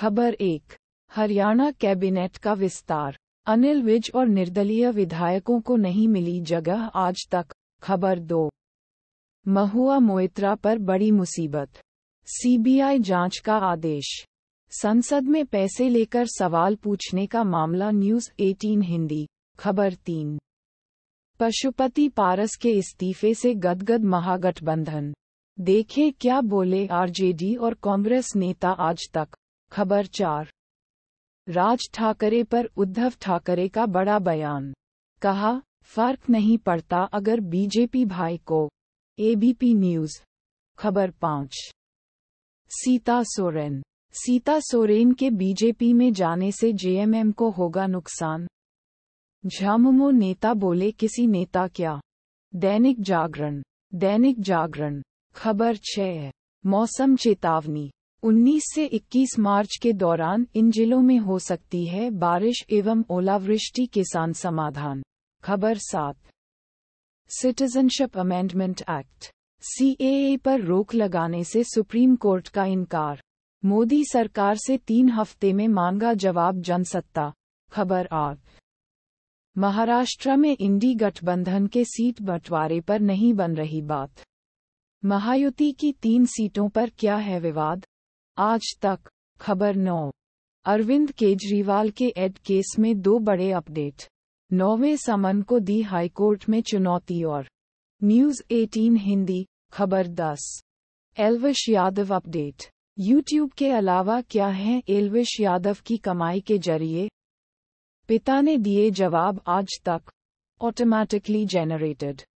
खबर एक हरियाणा कैबिनेट का विस्तार अनिल विज और निर्दलीय विधायकों को नहीं मिली जगह आज तक खबर दो महुआ मोइत्रा पर बड़ी मुसीबत सीबीआई जांच का आदेश संसद में पैसे लेकर सवाल पूछने का मामला न्यूज 18 हिंदी खबर तीन पशुपति पारस के इस्तीफे से गदगद महागठबंधन देखें क्या बोले आरजेडी और कांग्रेस नेता आज तक खबर चार राज ठाकरे पर उद्धव ठाकरे का बड़ा बयान कहा फर्क नहीं पड़ता अगर बीजेपी भाई को एबीपी न्यूज खबर पांच सीता सोरेन सीता सोरेन के बीजेपी में जाने से जेएमएम को होगा नुकसान झामुमो नेता बोले किसी नेता क्या दैनिक जागरण दैनिक जागरण खबर छह मौसम चेतावनी 19 से 21 मार्च के दौरान इन जिलों में हो सकती है बारिश एवं ओलावृष्टि के साथ समाधान खबर सात सिटीजनशिप अमेंडमेंट एक्ट सी पर रोक लगाने से सुप्रीम कोर्ट का इनकार मोदी सरकार से तीन हफ्ते में मांगा जवाब जनसत्ता खबर आठ महाराष्ट्र में इंडी गठबंधन के सीट बंटवारे पर नहीं बन रही बात महायुति की तीन सीटों पर क्या है विवाद आज तक खबर नौ अरविंद केजरीवाल के एड केस में दो बड़े अपडेट नौवें समन को दी हाईकोर्ट में चुनौती और न्यूज 18 हिंदी खबर 10 एलविश यादव अपडेट यूट्यूब के अलावा क्या है एलविश यादव की कमाई के जरिए पिता ने दिए जवाब आज तक ऑटोमेटिकली जेनरेटेड